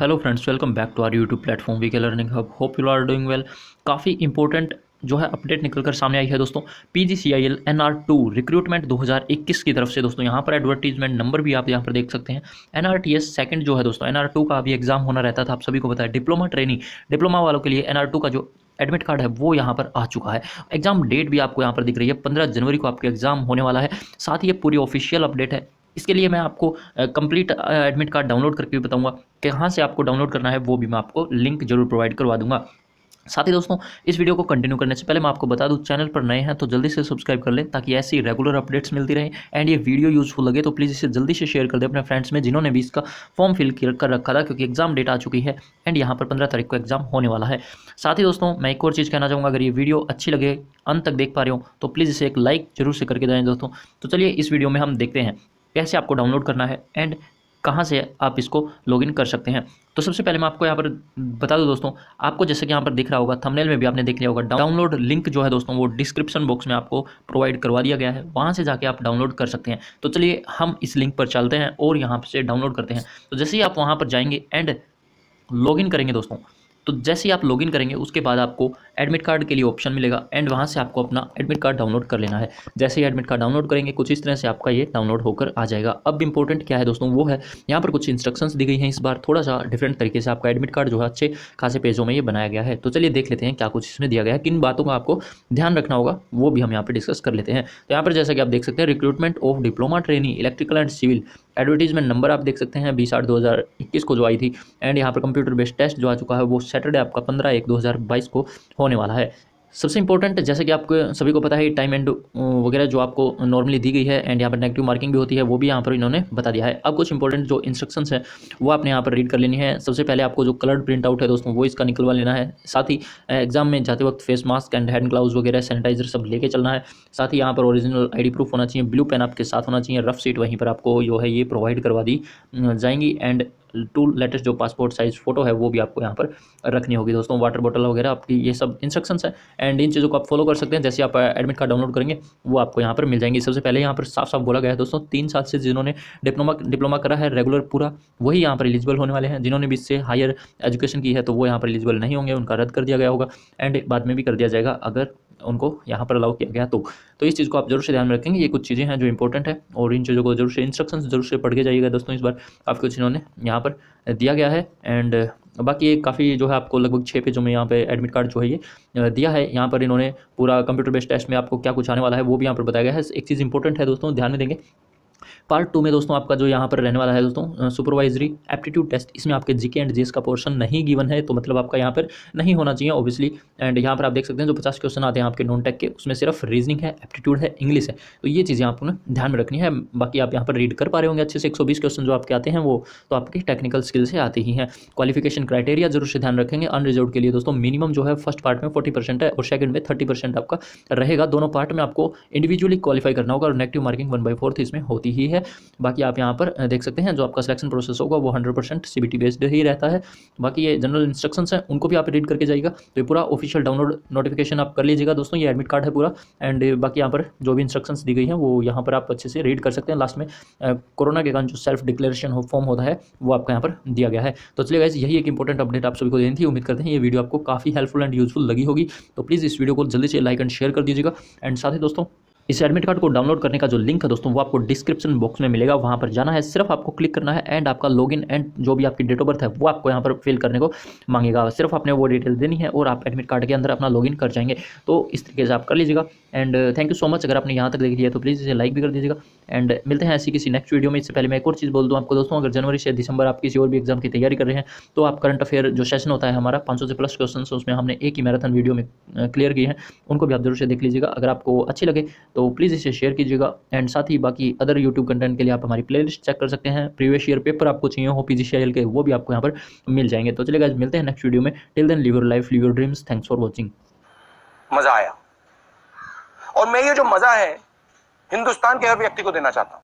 hello friends welcome back to our YouTube platform V K learning hub hope you are doing well काफ़ी important जो है update निकल कर सामने आई है दोस्तों P G C I L N R two recruitment दो हज़ार इक्कीस की तरफ से दोस्तों यहाँ पर एडवर्टीजमेंट नंबर भी आप यहाँ पर देख सकते हैं N R T S second जो है दोस्तों एन आर टू का अभी एग्जाम होना रहता था आप सभी को बताया डिप्लोमा ट्रेनिंग डिप्लोमा वालों के लिए एन आर टू का जो एडमिट कार्ड है वो यहाँ पर आ चुका है एग्जाम डेट भी आपको यहाँ पर दिख रही है पंद्रह जनवरी को आपके एग्जाम होने वाला है साथ ही ये पूरी ऑफिशियल अपडेट है इसके लिए मैं आपको कंप्लीट एडमिट कार्ड डाउनलोड करके भी बताऊंगा कहाँ से आपको डाउनलोड करना है वो भी मैं आपको लिंक जरूर प्रोवाइड करवा दूंगा साथ ही दोस्तों इस वीडियो को कंटिन्यू करने से पहले मैं आपको बता दूं चैनल पर नए हैं तो जल्दी से सब्सक्राइब कर लें ताकि ऐसी रेगुलर अपडेट्स मिलती रहे एंड ये वीडियो यूजफुल लगे तो प्लीज़ इसे जल्दी से शेयर कर दें अपने फ्रेंड्स में जिन्होंने भी इसका फॉर्म फिल कर रखा था क्योंकि एग्जाम डेट आ चुकी है एंड यहाँ पर पंद्रह तारीख को एग्जाम होने वाला है साथ ही दोस्तों मैं एक और चीज़ कहना चाहूँगा अगर ये वीडियो अच्छी लगे अंत तक देख पा रहे हो तो प्लीज़ इसे एक लाइक जरूर से करके जाएँ दोस्तों तो चलिए इस वीडियो में हम देखते हैं कैसे आपको डाउनलोड करना है एंड कहाँ से आप इसको लॉगिन कर सकते हैं तो सबसे पहले मैं आपको यहाँ पर बता दूँ दोस्तों आपको जैसे कि यहाँ पर दिख रहा होगा थंबनेल में भी आपने देख लिया होगा डाउनलोड लिंक जो है दोस्तों वो डिस्क्रिप्शन बॉक्स में आपको प्रोवाइड करवा दिया गया है वहाँ से जाके आप डाउनलोड कर सकते हैं तो चलिए हम इस लिंक पर चलते हैं और यहाँ से डाउनलोड करते हैं तो जैसे ही आप वहाँ पर जाएंगे एंड लॉग करेंगे दोस्तों तो जैसे ही आप लॉगिन करेंगे उसके बाद आपको एडमिट कार्ड के लिए ऑप्शन मिलेगा एंड वहाँ से आपको अपना एडमिट कार्ड डाउनलोड कर लेना है जैसे ही एडमिट कार्ड डाउनलोड करेंगे कुछ इस तरह से आपका ये डाउनलोड होकर आ जाएगा अब इंपॉर्टेंट क्या है दोस्तों वो है यहाँ पर कुछ इंस्ट्रक्शंस दी गई हैं इस बार थोड़ा सा डिफरेंट तरीके से आपका एडमिट कार्ड जो है अच्छे खासे पेजों में ये बनाया गया है तो चलिए देख लेते हैं क्या कुछ इसमें दिया गया है किन बातों का आपको ध्यान रखना होगा वो भी हम यहाँ पर डिस्कस कर लेते हैं तो यहाँ पर जैसा कि आप देख सकते हैं recruitment of diploma training electrical and civil advertisement number आप देख सकते हैं बीस आठ दो हज़ार इक्कीस को जो आई थी एंड यहाँ पर कंप्यूटर बेस्ड टेस्ट जो आ चुका है वो सैटरडे आपका पंद्रह एक दो हज़ार बाईस को होने वाला है सबसे इंपॉर्टेंट जैसे कि आपको सभी को पता है टाइम एंड वगैरह जो आपको नॉर्मली दी गई है एंड यहाँ पर नेगेटिव मार्किंग भी होती है वो भी यहाँ पर इन्होंने बता दिया है अब कुछ इंपॉर्टेंट जो इंस्ट्रक्शंस है वो आपने यहाँ पर रीड कर लेनी है सबसे पहले आपको जो कलर्ड प्रिंट आउट है दोस्तों वो इसका निकलवा लेना है साथ ही एग्जाम में जाते वक्त face mask and hand gloves वगैरह सैनिटाइजर सब लेके चलना है साथ ही यहाँ पर ओरिजिनल आई प्रूफ होना चाहिए ब्लू पेन आपके साथ होना चाहिए रफ सीट वहीं पर आपको जो है ये प्रोवाइड करवा दी जाएंगी एंड टू लेटेस्ट जो पासपोर्ट साइज़ फ़ोटो है वो भी आपको यहाँ पर रखनी होगी दोस्तों वाटर बॉटल वगैरह आपकी ये सब इंस्ट्रक्शंस है एंड इन चीज़ों को आप फॉलो कर सकते हैं जैसे आप एडमिट कार्ड डाउनलोड करेंगे वो आपको यहाँ पर मिल जाएंगे सबसे पहले यहाँ पर साफ साफ बोला गया है दोस्तों तीन साल से जिन्होंने डिप्लोमा डिप्लोमा करा है रेगुलर पूरा वही यहाँ पर एलिजिबल होने वाले हैं जिन्होंने भी इससे हायर एजुकेशन की है तो वो यहाँ पर एलिजिबल नहीं होंगे उनका रद्द कर दिया गया होगा एंड बाद में भी कर दिया जाएगा अगर उनको यहाँ पर अलाउ किया गया तो तो इस चीज़ को आप जरूर से ध्यान में रखेंगे ये कुछ चीज़ें हैं जो इंपॉर्टेंट है और इन चीज़ों को जरूर से इंस्ट्रक्शन जरूर से पढ़ के जाइएगा दोस्तों इस बार आपको कुछ इन्होंने यहाँ पर दिया गया है एंड बाकी ये काफ़ी जो है आपको लगभग छः पेजों में यहाँ पे एडमिट कार्ड जो है ये दिया है यहाँ पर इन्होंने पूरा कंप्यूटर बेस्ड टेस्ट में आपको क्या कुछ आने वाला है वो भी यहाँ पर बताया गया है एक चीज़ इंपॉर्टेंट है दोस्तों ध्यान में देंगे पार्ट टू में दोस्तों आपका जो यहाँ पर रहने वाला है दोस्तों सुपरवाइजरी एप्टीट्यूड टेस्ट इसमें आपके जीके एंड जीएस का पोर्शन नहीं गिवन है तो मतलब आपका यहाँ पर नहीं होना चाहिए ऑब्वियसली एंड यहाँ पर आप देख सकते हैं जो पचास क्वेश्चन आते हैं आपके नॉन टेक के उसमें सिर्फ रीजनिंग है एप्टीट्यूड है इंग्लिश है तो ये चीज़ें आपको ध्यान में रखनी है बाकी आप यहाँ पर रीड कर पा रहे होंगे अच्छे से एक क्वेश्चन जो आपके आते हैं वो तो आपकी टेक्निकल स्किल से आते ही हैं क्वालिफिकेशन क्राइटेरिया जरूर से ध्यान रखेंगे अनरिजर्व के लिए दोस्तों मिनिमम जो है फर्स्ट पार्ट में फोर्टी परसेंट है और सेकंड में थर्टी परसेंट आपका रहेगा दोनों पार्ट में आपको इंडिविजुअली क्वालिफाई करना होगा और negative marking one by fourth इसमें होती होती ही है बाकी आप यहाँ पर देख सकते हैं जो आपका सिलेक्शन प्रोसेस होगा वो हंड्रेड परसेंट सी बेस्ड ही रहता है बाकी ये जनरल इंस्ट्रक्शन हैं उनको भी आप रीड करके जाइएगा तो ये पूरा ऑफिशियल डाउनलोड नोटिफिकेशन आप कर लीजिएगा दोस्तों ये एडमिट कार्ड है पूरा एंड बाकी यहाँ पर जो भी इंस्ट्रक्शंस दी गई हैं वो यहाँ पर आप अच्छे से रीड कर सकते हैं लास्ट में कोरोना के कारण जो सेल्फ डिक्लेरेशन हो फॉर्म होता है वो आपका यहाँ पर दिया गया है तो चलिए वैसे यही एक इंपॉर्टेंट अपडेट आप सभी को देनी थी उम्मीद करते हैं ये वीडियो आपको काफ़ी हेल्पफुल एंड यूजफुल लगी होगी तो प्लीज़ इस वीडियो को जल्दी से लाइक एंड शेयर कर दीजिएगा एंड साथ ही दोस्तों इस एडमिट कार्ड को डाउनलोड करने का जो लिंक है दोस्तों वो आपको डिस्क्रिप्शन बॉक्स में मिलेगा वहाँ पर जाना है सिर्फ आपको क्लिक करना है एंड आपका लॉगिन एंड जो भी आपकी डेट ऑफ बर्थ है वो आपको यहाँ पर फिल करने को मांगेगा सिर्फ आपने वो डिटेल देनी है और आप एडमिट कार्ड के अंदर अपना लॉगिन कर जाएंगे तो इस तरीके से आप कर लीजिएगा and thank you so much अगर आपने यहाँ तक देख लिया तो प्लीज़ इसे लाइक भी कर दीजिएगा एंड मिलते हैं ऐसी किसी नेक्स्ट वीडियो में इससे पहले मैं एक और चीज़ बोल दूँ आपको दोस्तों अगर जनवरी से दिसंबर आप किसी और भी एग्जाम की तैयारी कर रहे हैं तो आप करंट अफेयर जो सेशन होता है हमारा सौ से प्लस क्वेश्चन उसमें हमने एक ही मैराथन वीडियो में क्लियर किए हैं उनको भी आप जरूर से देख लीजिएगा अगर आपको अच्छी लगे तो प्लीज़ इसे शेयर कीजिएगा एंड साथ ही बाकी अदर यूट्यूब कंटेंट के लिए आप हमारी प्लेलिस्ट चेक कर सकते हैं प्रीवियस ईयर पेपर आपको चाहिए हो पी के वो भी आपको यहाँ पर मिल जाएंगे तो चलेगा मिलते हैं नेक्स्ट वीडियो में till then live your life live your dreams thanks for watching मजा आया और मैं ये जो मजा है हिंदुस्तान के हर व्यक्ति को देना चाहता हूँ